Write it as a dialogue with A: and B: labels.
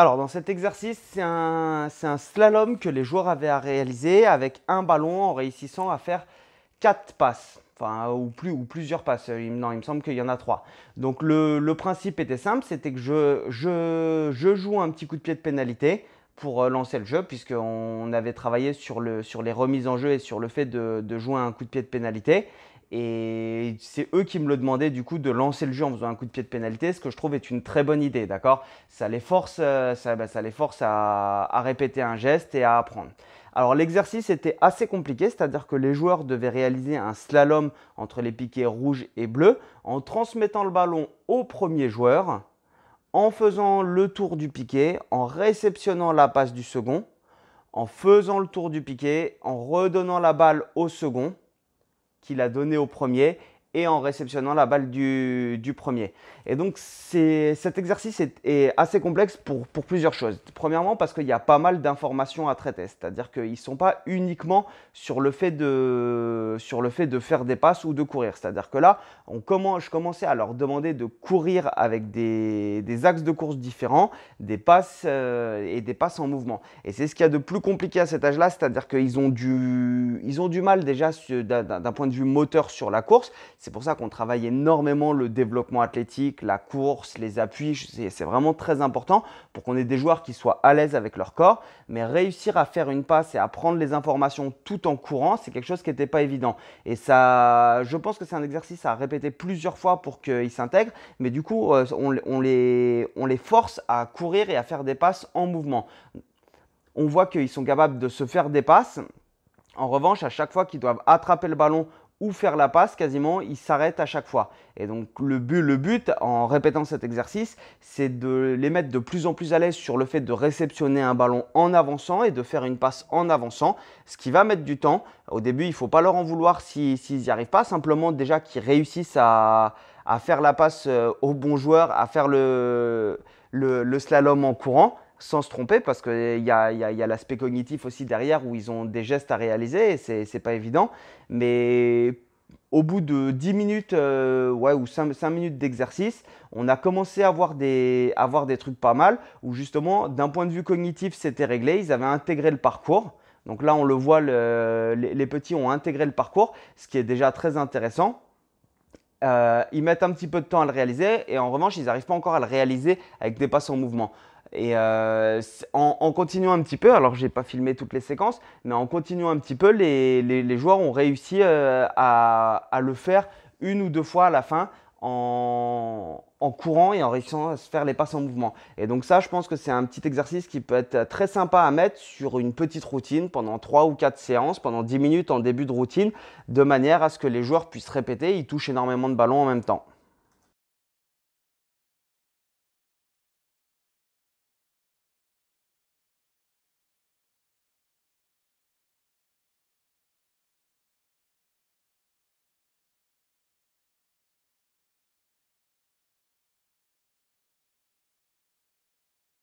A: Alors, dans cet exercice, c'est un, slalom que les joueurs avaient à réaliser avec un ballon en réussissant à faire quatre passes. Enfin, ou, plus, ou plusieurs passes. Euh, non, il me semble qu'il y en a trois. Donc, le, principe était simple c'était que je, joue un petit coup de pied de pénalité pour euh, lancer le jeu, puisqu'on avait travaillé sur, les remises en jeu et sur le fait de jouer un coup de pied de pénalité. Et c'est eux qui me le demandaient du coup de lancer le jeu en faisant un coup de pied de pénalité, ce que je trouve est une très bonne idée, d'accord euh, bah, ça, les force, à, à répéter un geste et à apprendre. Alors l'exercice était assez compliqué, c'est-à-dire que les joueurs devaient réaliser un slalom entre les piquets rouges et bleus en transmettant le ballon au premier joueur, en faisant le tour du piquet, en réceptionnant la passe du second, en faisant le tour du piquet, en redonnant la balle au second, qu'il a donné au premier et en réceptionnant la balle du, du premier. Et donc cet exercice est, assez complexe pour, pour, plusieurs choses. Premièrement parce qu'il y a pas mal d'informations à traiter, c'est-à-dire qu'ils ne sont pas uniquement sur le, fait de, sur le fait de faire des passes ou de courir. C'est-à-dire que là, on commence, je commençais à leur demander de courir avec des, des axes de course différents, des passes euh, et des passes en mouvement. Et c'est ce qu'il y a de plus compliqué à cet âge-là, c'est-à-dire qu'ils ont, du, ils ont du mal déjà d'un point de vue moteur sur la course c'est pour ça qu'on travaille énormément le développement athlétique, la course, les appuis. C'est vraiment très important pour qu'on ait des joueurs qui soient à l'aise avec leur corps. Mais réussir à faire une passe et à prendre les informations tout en courant, c'est quelque chose qui n'était pas évident. Et ça, je pense que c'est un exercice à répéter plusieurs fois pour qu'ils s'intègrent. Mais du coup, euh, on, on les force à courir et à faire des passes en mouvement. On voit qu'ils sont capables de se faire des passes. En revanche, à chaque fois qu'ils doivent attraper le ballon ou faire la passe quasiment, ils s'arrêtent à chaque fois. Et donc le but, le but en répétant cet exercice, c'est de les mettre de plus en plus à l'aise sur le fait de réceptionner un ballon en avançant et de faire une passe en avançant, ce qui va mettre du temps. Au début, il ne faut pas leur en vouloir s'ils n'y arrivent pas, simplement déjà qu'ils réussissent à, faire la passe euh, au bon joueur, à faire le, le slalom en courant sans se tromper, parce qu'il y a, l'aspect cognitif aussi derrière où ils ont des gestes à réaliser, et c'est pas évident. Mais au bout de 10 minutes euh, ouais, ou 5, minutes d'exercice, on a commencé à voir des, des trucs pas mal, où justement, d'un point de vue cognitif, c'était réglé, ils avaient intégré le parcours. Donc là, on le voit, les, petits ont intégré le parcours, ce qui est déjà très intéressant. Euh, ils mettent un petit peu de temps à le réaliser, et en revanche, ils n'arrivent pas encore à le réaliser avec des passes en mouvement. Et euh, en, continuant un petit peu, alors je n'ai pas filmé toutes les séquences, mais en continuant un petit peu, les, joueurs ont réussi euh, à, le faire une ou deux fois à la fin en, en, courant et en réussissant à se faire les passes en mouvement. Et donc ça, je pense que c'est un petit exercice qui peut être très sympa à mettre sur une petite routine pendant 3 ou quatre séances, pendant 10 minutes en début de routine, de manière à ce que les joueurs puissent répéter, ils touchent énormément de ballons en même temps.